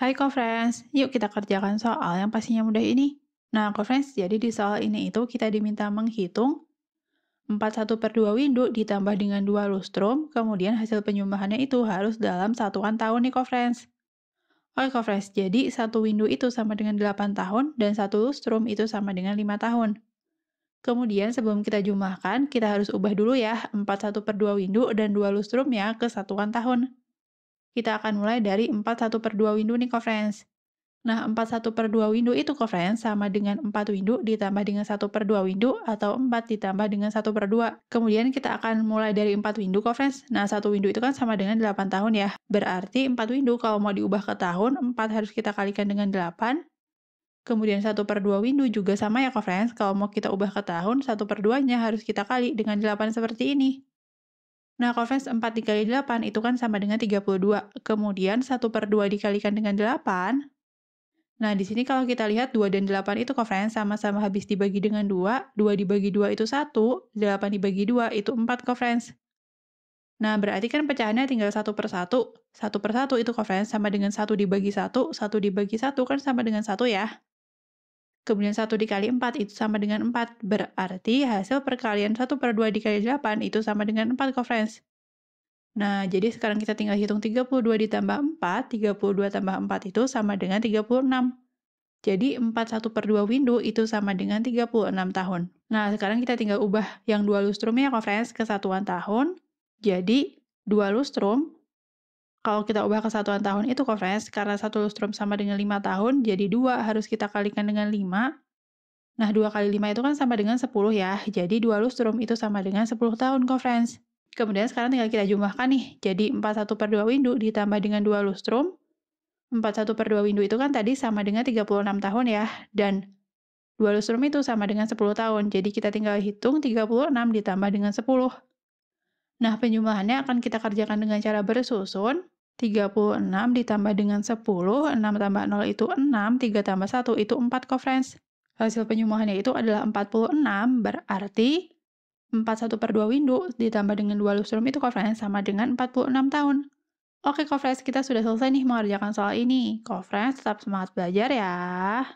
Hai conference, yuk kita kerjakan soal yang pastinya mudah ini. Nah, conference, jadi di soal ini itu kita diminta menghitung 41 per 2 window ditambah dengan 2 lustrum, kemudian hasil penyumbahannya itu harus dalam satuan tahun nih conference. Oke conference, jadi satu window itu sama dengan 8 tahun dan satu lustrum itu sama dengan 5 tahun. Kemudian sebelum kita jumlahkan, kita harus ubah dulu ya 41 per 2 window dan 2 lustrum ya ke satuan tahun. Kita akan mulai dari 41 per 2 window nih, co -friends. Nah, 41 per 2 window itu, co -friends, sama dengan 4 window ditambah dengan 1 per 2 window atau 4 ditambah dengan 1 per 2. Kemudian kita akan mulai dari 4 window, co -friends. Nah, 1 window itu kan sama dengan 8 tahun ya. Berarti 4 window kalau mau diubah ke tahun, 4 harus kita kalikan dengan 8. Kemudian 1 per 2 window juga sama ya, co -friends. Kalau mau kita ubah ke tahun, 1 per 2-nya harus kita kali dengan 8 seperti ini. Nah, konveks 4 dikali 8 itu kan sama dengan 32. Kemudian 1 per 2 dikalikan dengan 8. Nah, di sini kalau kita lihat 2 dan 8 itu konveks sama-sama habis dibagi dengan 2. 2 dibagi 2 itu 1, 8 dibagi 2 itu 4 konveks. Nah, berarti kan pecahannya tinggal 1 per 1. 1 per 1 itu konveks sama dengan 1 dibagi 1, 1 dibagi 1 kan sama dengan 1 ya. Kemudian 1 dikali 4 itu sama dengan 4. Berarti hasil perkalian 1 per 2 dikali 8 itu sama dengan 4 kok friends. Nah, jadi sekarang kita tinggal hitung 32 ditambah 4, 32 tambah 4 itu sama dengan 36. Jadi 4 1 per 2 window itu sama dengan 36 tahun. Nah, sekarang kita tinggal ubah yang dua lustrumnya, kok friends, ke satuan tahun. Jadi, dua lustrum kalau kita ubah ke satuan tahun itu kok friends, karena satu lustrum sama dengan lima tahun, jadi dua harus kita kalikan dengan lima. Nah, dua kali lima itu kan sama dengan sepuluh ya. Jadi dua lustrum itu sama dengan sepuluh tahun kok, friends. Kemudian sekarang tinggal kita jumlahkan nih. Jadi 41 per 2 windu ditambah dengan 2 lustrum. 41 per 2 windu itu kan tadi sama dengan 36 tahun ya. Dan 2 lustrum itu sama dengan sepuluh tahun. Jadi kita tinggal hitung 36 ditambah dengan sepuluh. Nah, penjumlahannya akan kita kerjakan dengan cara bersusun. 36 ditambah dengan 10, 6 tambah 0 itu 6, 3 tambah 1 itu 4 conference. Hasil penjumlahannya itu adalah 46, berarti 41 per 2 window ditambah dengan 2 lustrum itu conference sama dengan 46 tahun. Oke, conference kita sudah selesai nih mengerjakan soal ini. Conference tetap semangat belajar ya.